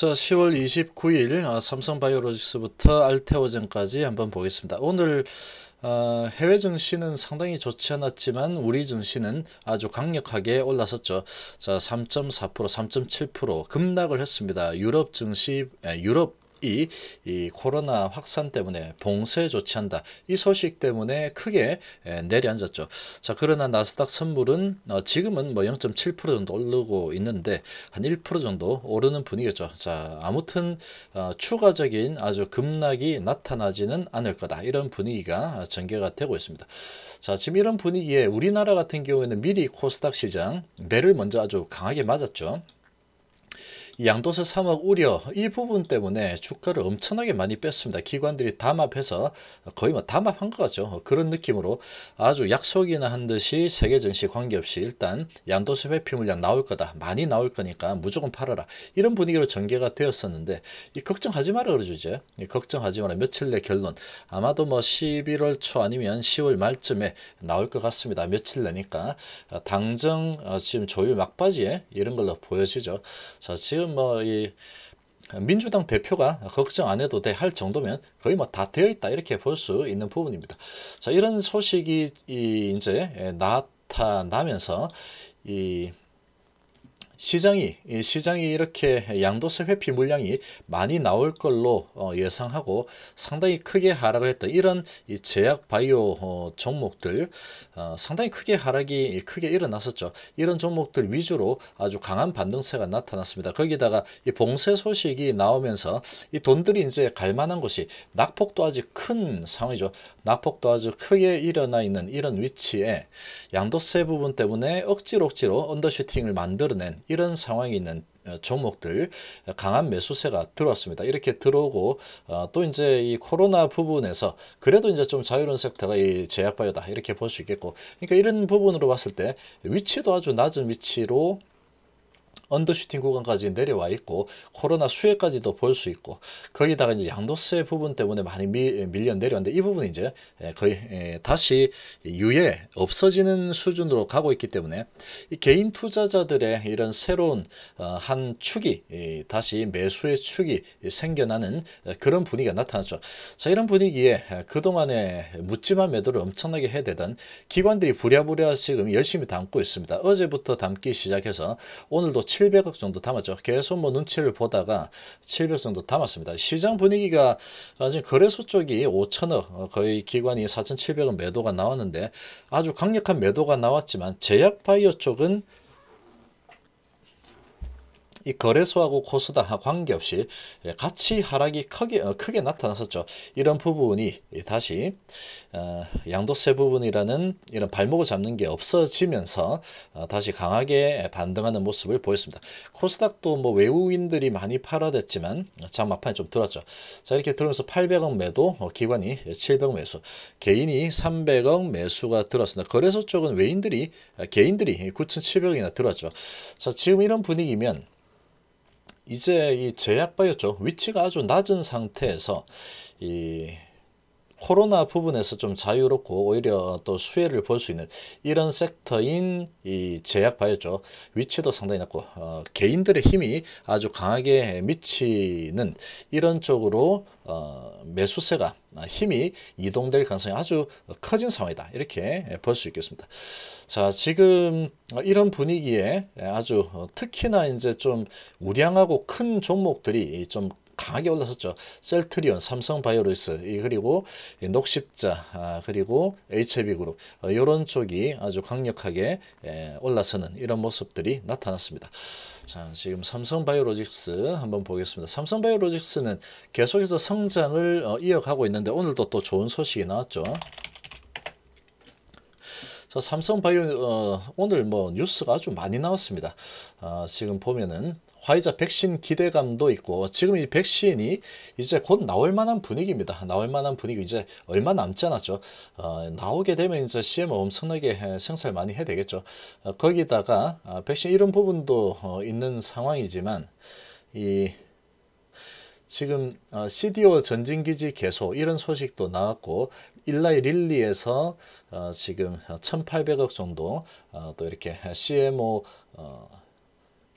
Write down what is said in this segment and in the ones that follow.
자, 10월 29일 아, 삼성바이오로직스부터 알테오젠까지 한번 보겠습니다. 오늘 어, 해외 증시는 상당히 좋지 않았지만 우리 증시는 아주 강력하게 올라섰죠. 자, 3.4%, 3.7% 급락을 했습니다. 유럽 증시, 유럽 이, 이 코로나 확산 때문에 봉쇄 조치한다. 이 소식 때문에 크게 내려앉았죠. 자, 그러나 나스닥 선물은 어, 지금은 뭐 0.7% 정도 오르고 있는데 한 1% 정도 오르는 분위기죠. 자, 아무튼 어, 추가적인 아주 급락이 나타나지는 않을 거다. 이런 분위기가 전개가 되고 있습니다. 자, 지금 이런 분위기에 우리나라 같은 경우에는 미리 코스닥 시장 매를 먼저 아주 강하게 맞았죠. 양도세 3억 우려 이 부분 때문에 주가를 엄청나게 많이 뺐습니다. 기관들이 담합해서 거의 뭐 담합한 것 같죠. 그런 느낌으로 아주 약속이나 한 듯이 세계 정시 관계없이 일단 양도세 회피 물량 나올 거다. 많이 나올 거니까 무조건 팔아라. 이런 분위기로 전개가 되었었는데 이 걱정하지 마라 그러죠. 이제 걱정하지 마라. 며칠 내 결론 아마도 뭐 11월 초 아니면 10월 말쯤에 나올 것 같습니다. 며칠 내니까 당정 어, 지금 조율 막바지에 이런 걸로 보여지죠. 자 지금 지금 뭐이 민주당 대표가 걱정 안 해도 돼 할 정도면 거의 뭐 다 되어 있다 이렇게 볼 수 있는 부분입니다. 자 이런 소식이 이 이제 나타나면서 이 시장이 시장이 이렇게 양도세 회피 물량이 많이 나올 걸로 어, 예상하고 상당히 크게 하락을 했다. 이런 제약 바이오 어, 종목들 어, 상당히 크게 하락이 크게 일어났었죠. 이런 종목들 위주로 아주 강한 반등세가 나타났습니다. 거기다가 이 봉쇄 소식이 나오면서 이 돈들이 이제 갈만한 곳이 낙폭도 아주 큰 상황이죠. 낙폭도 아주 크게 일어나 있는 이런 위치에 양도세 부분 때문에 억지로 억지로 언더슈팅을 만들어낸 이런 상황이 있는 어, 종목들 어, 강한 매수세가 들어왔습니다. 이렇게 들어오고 어, 또 이제 이 코로나 부분에서 그래도 이제 좀 자유로운 섹터가 이 제약바이오다 이렇게 볼 수 있겠고 그러니까 이런 부분으로 봤을 때 위치도 아주 낮은 위치로 언더슈팅 구간까지 내려와 있고 코로나 수혜까지도 볼 수 있고 거기다가 이제 양도세 부분 때문에 많이 미, 밀려 내려왔는데 이 부분이 이제 예, 거의 예, 다시 유예 없어지는 수준으로 가고 있기 때문에 개인 투자자들의 이런 새로운 어, 한 축이 다시 매수의 축이 생겨나는 어, 그런 분위기가 나타났죠. 자 이런 분위기에 어, 그동안에 묻지만 매도를 엄청나게 해대던 기관들이 부랴부랴 지금 열심히 담고 있습니다. 어제부터 담기 시작해서 오늘도 7 700억 정도 담았죠. 계속 뭐 눈치를 보다가 700억 정도 담았습니다. 시장 분위기가 지금 거래소 쪽이 5천억 어, 거의 기관이 4,700억 매도가 나왔는데 아주 강력한 매도가 나왔지만 제약 바이오 쪽은 이 거래소하고 코스닥하고 관계없이 예, 같이 하락이 크게, 어, 크게 나타났었죠. 이런 부분이 다시 어, 양도세 부분이라는 이런 발목을 잡는 게 없어지면서 어, 다시 강하게 반등하는 모습을 보였습니다. 코스닥도 뭐 외국인들이 많이 팔아댔지만 장마판이 좀 들었죠. 자 이렇게 들으면서 800억 매도, 기관이 700억 매수, 개인이 300억 매수가 들었습니다. 거래소 쪽은 외인들이 개인들이 9,700억이나 들었죠. 자 지금 이런 분위기면 이제 이 제약바이오쪽 위치가 아주 낮은 상태에서 이 코로나 부분에서 좀 자유롭고 오히려 또 수혜를 볼 수 있는 이런 섹터인 이 제약 바이오죠. 위치도 상당히 낮고 어, 개인들의 힘이 아주 강하게 미치는 이런 쪽으로 어, 매수세가 아, 힘이 이동될 가능성이 아주 커진 상황이다. 이렇게 볼 수 있겠습니다. 자, 지금 이런 분위기에 아주 어, 특히나 이제 좀 우량하고 큰 종목들이 좀 강하게 올랐었죠. 셀트리온, 삼성바이오로스 그리고 녹십자 아, 그리고 HB그룹 이런 어, 쪽이 아주 강력하게 올라서는 이런 모습들이 나타났습니다. 자, 지금 삼성바이오로직스 한번 보겠습니다. 삼성바이오로직스는 계속해서 성장을 어, 이어가고 있는데 오늘도 또 좋은 소식이 나왔죠. 삼성바이오 어, 오늘 뭐 뉴스가 아주 많이 나왔습니다. 어, 지금 보면은 화이자 백신 기대감도 있고 지금 이 백신이 이제 곧 나올 만한 분위기입니다. 나올 만한 분위기 이제 얼마 남지 않았죠. 어, 나오게 되면 이제 CM을 엄청나게 생산 을 많이 해야 되겠죠. 어, 거기다가 어, 백신 이런 부분도 어, 있는 상황이지만 이 지금 어, CDO 전진기지 개소 이런 소식도 나왔고 일라이 릴리에서 어, 지금 1,800억 정도 어, 또 이렇게 CMO 어,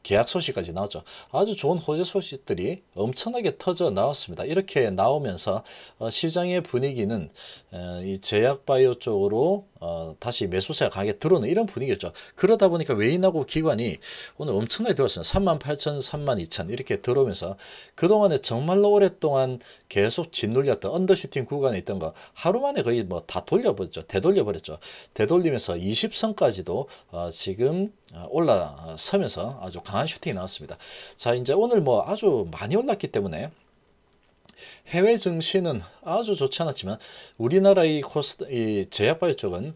계약 소식까지 나왔죠. 아주 좋은 호재 소식들이 엄청나게 터져 나왔습니다. 이렇게 나오면서 어, 시장의 분위기는 제약바이오 쪽으로 어, 다시 매수세가 강하게 들어오는 이런 분위기였죠. 그러다 보니까 외인하고 기관이 오늘 엄청나게 들어왔어요. 38,000, 2 0 이렇게 들어오면서 그동안에 정말로 오랫동안 계속 짓눌렸던 언더슈팅 구간에 있던 거 하루 만에 거의 뭐 다 돌려버렸죠. 되돌려버렸죠. 되돌리면서 20선까지도 어, 지금 어, 올라서면서 아주 강한 슈팅이 나왔습니다. 자 이제 오늘 뭐 아주 많이 올랐기 때문에 해외 증시는 아주 좋지 않았지만 우리나라의 코스 이 제약바이오 쪽은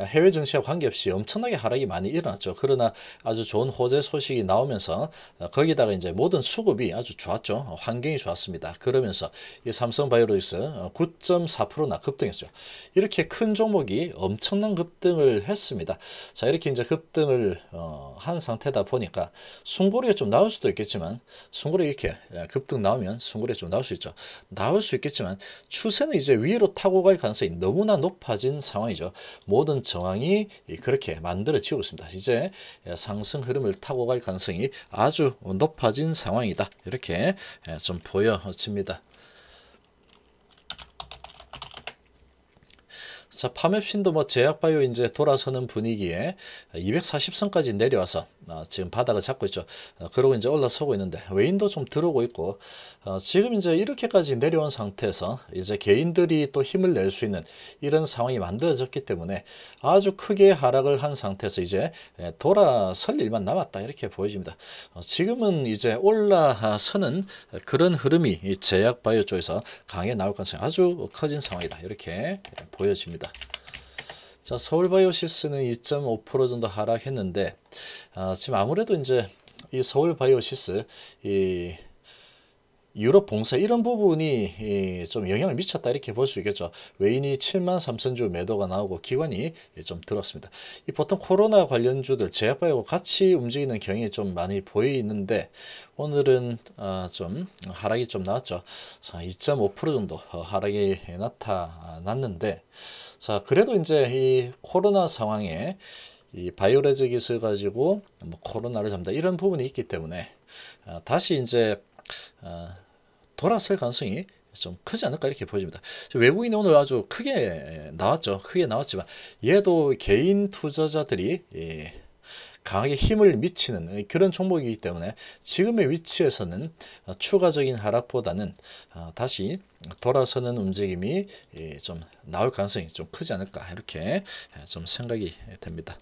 해외 증시와 관계없이 엄청나게 하락이 많이 일어났죠. 그러나 아주 좋은 호재 소식이 나오면서 거기다가 이제 모든 수급이 아주 좋았죠. 환경이 좋았습니다. 그러면서 이 삼성바이오로직스 9.4%나 급등했죠. 이렇게 큰 종목이 엄청난 급등을 했습니다. 자 이렇게 이제 급등을 어, 한 상태다 보니까 순고리가 좀 나올 수도 있겠지만 순고리 이렇게 예, 급등 나오면 순고리좀 나올 수 있죠. 나올 수 있겠지만 추세는 이제 위로 타고 갈 가능성이 너무나 높아진 상황이죠. 모든 정황이 그렇게 만들어지고 있습니다. 이제 상승 흐름을 타고 갈 가능성이 아주 높아진 상황이다. 이렇게 예, 좀 보여집니다. 자, 파맵신도 뭐 제약바이오 이제 돌아서는 분위기에 240선까지 내려와서 어, 지금 바닥을 잡고 있죠. 어, 그러고 이제 올라서고 있는데 외인도 좀 들어오고 있고 어, 지금 이제 이렇게까지 내려온 상태에서 이제 개인들이 또 힘을 낼 수 있는 이런 상황이 만들어졌기 때문에 아주 크게 하락을 한 상태에서 이제 예, 돌아설 일만 남았다 이렇게 보여집니다. 어, 지금은 이제 올라서는 그런 흐름이 제약바이오 쪽에서 강하 나올 가능성이 아주 커진 상황이다 이렇게 예, 보여집니다. 자, 서울바이오시스는 2.5% 정도 하락했는데 아, 지금 아무래도 이제 이 서울바이오시스 이 유럽 봉사 이런 부분이 좀 영향을 미쳤다 이렇게 볼 수 있겠죠. 외인이 7만 3천 주 매도가 나오고 기관이 좀 들었습니다. 이 보통 코로나 관련주들 제약바이오 같이 움직이는 경향이 좀 많이 보이는데 오늘은 아, 좀 하락이 좀 나왔죠. 2.5% 정도 어, 하락이 나타났는데 자, 그래도 이제 이 코로나 상황에 이 바이오레즈 기술 가지고 뭐 코로나를 잡다 이런 부분이 있기 때문에 어, 다시 이제 어, 돌아설 가능성이 좀 크지 않을까 이렇게 보여집니다. 외국인이 오늘 아주 크게 예, 나왔죠. 크게 나왔지만 얘도 개인 투자자들이 예, 강하게 힘을 미치는 그런 종목이기 때문에 지금의 위치에서는 추가적인 하락보다는 어, 다시 돌아서는 움직임이 예, 좀 나올 가능성이 좀 크지 않을까 이렇게 예, 좀 생각이 됩니다.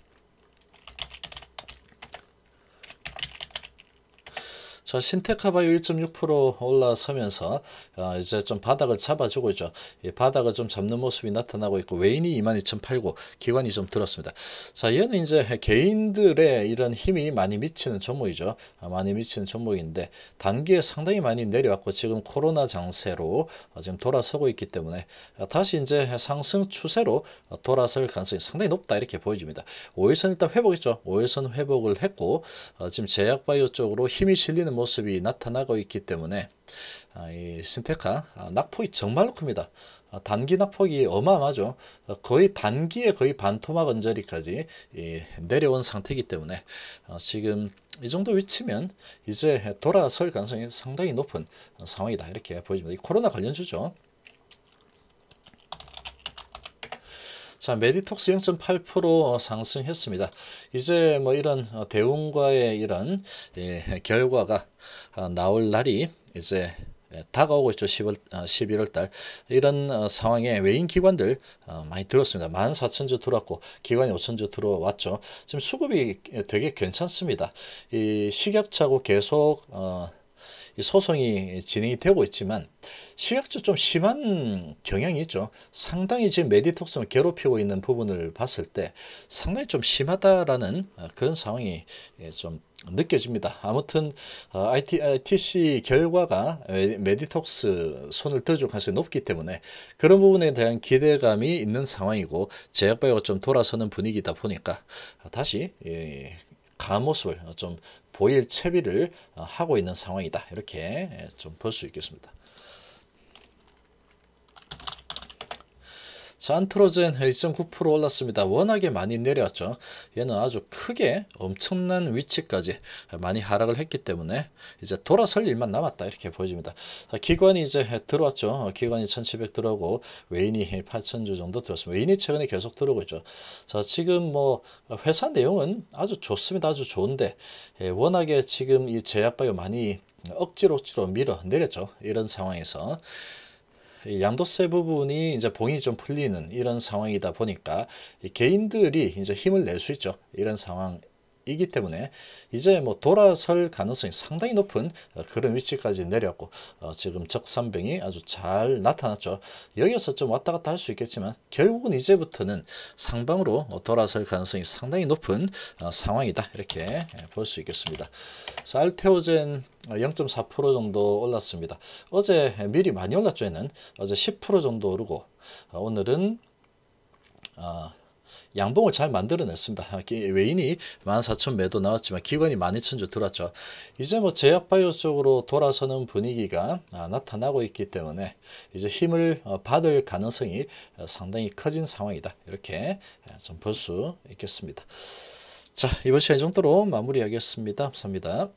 자, 신테카바유 1.6% 올라서면서 어, 이제 좀 바닥을 잡아주고 있죠. 이 바닥을 좀 잡는 모습이 나타나고 있고 외인이 22,008고 기관이 좀 들었습니다. 자, 얘는 이제 개인들의 이런 힘이 많이 미치는 종목이죠. 아, 많이 미치는 종목인데 단기에 상당히 많이 내려왔고 지금 코로나 장세로 어, 지금 돌아서고 있기 때문에 어, 다시 이제 상승 추세로 돌아설 가능성이 상당히 높다 이렇게 보여집니다. 5일선 일단 회복했죠. 5일선 회복을 했고 지금 제약바이오 쪽으로 힘이 실리는 모습 모습이 나타나고 있기 때문에 아, 이 신테카 아, 낙폭이 정말로 큽니다. 아, 단기 낙폭이 어마어마하죠. 어, 거의 단기에 거의 반토막 언저리까지 내려온 상태이기 때문에 어, 지금 이 정도 위치면 이제 돌아설 가능성이 상당히 높은 상황이다 이렇게 보여집니다. 코로나 관련주죠. 자, 메디톡스 0.8% 어, 상승했습니다. 이제 뭐 이런 어, 대운과의 이런 예, 결과가 어, 나올 날이 이제 예, 다가오고 있죠. 10월, 11월 달 이런 상황에 외인 기관들 많이 들었습니다. 14,000주 들어왔고 기관이 5,000주 들어왔죠. 지금 수급이 되게 괜찮습니다. 이 식약처하고 계속 어, 소송이 진행이 되고 있지만 시각적 좀 심한 경향이 있죠. 상당히 지금 메디톡성을 괴롭히고 있는 부분을 봤을 때 상당히 좀 심하다라는 어, 그런 상황이 예, 좀 느껴집니다. 아무튼 ITC 어, 결과가 메디톡스 손을 들어줄 가능성이 높기 때문에 그런 부분에 대한 기대감이 있는 상황이고 제약바이오가 좀 돌아서는 분위기다 보니까 다시 예, 예, 가모습을 좀 보일 채비를 하고 있는 상황이다. 이렇게 좀 볼 수 있겠습니다. 산트로젠 1.9% 올랐습니다. 워낙에 많이 내려왔죠. 얘는 아주 크게 엄청난 위치까지 많이 하락을 했기 때문에 이제 돌아설 일만 남았다 이렇게 보여집니다. 기관이 이제 들어왔죠. 기관이 1700 들어오고 외인이 8000주 정도 들어왔습니다. 외인이 최근에 계속 들어오고 있죠. 자 지금 뭐 회사 내용은 아주 좋습니다. 아주 좋은데 예, 워낙에 지금 이 제약바이오 많이 억지로 억지로 밀어 내렸죠. 이런 상황에서 양도세 부분이 이제 봉이 좀 풀리는 이런 상황이다 보니까 개인들이 이제 힘을 낼 수 있죠. 이런 상황 이기 때문에 이제 뭐 돌아설 가능성이 상당히 높은 어, 그런 위치까지 내려왔고 어, 지금 적산병이 아주 잘 나타났죠. 여기서 좀 왔다 갔다 할 수 있겠지만 결국은 이제부터는 상방으로 돌아설 가능성이 상당히 높은 어, 상황이다 이렇게 예, 볼수 있겠습니다. 자, 알테오젠 0.4% 정도 올랐습니다. 어제 미리 많이 올랐죠. 얘는 어제 10% 정도 오르고 어, 오늘은 어, 양봉을 잘 만들어냈습니다. 외인이 14,000매도 나왔지만 기관이 12,000주 들었죠. 이제 뭐 제약바이오 쪽으로 돌아서는 분위기가 아, 나타나고 있기 때문에 이제 힘을 어, 받을 가능성이 어, 상당히 커진 상황이다. 이렇게 어, 좀볼 수 있겠습니다. 자 이번 시간 이 정도로 마무리하겠습니다. 감사합니다.